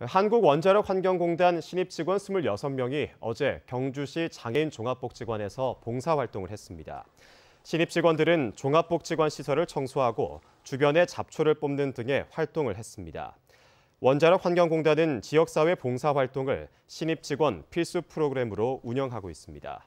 한국원자력환경공단 신입 직원 26명이 어제 경주시 장애인 종합복지관에서 봉사활동을 했습니다. 신입 직원들은 종합복지관 시설을 청소하고 주변에 잡초를 뽑는 등의 활동을 했습니다. 원자력환경공단은 지역사회 봉사활동을 신입 직원 필수 프로그램으로 운영하고 있습니다.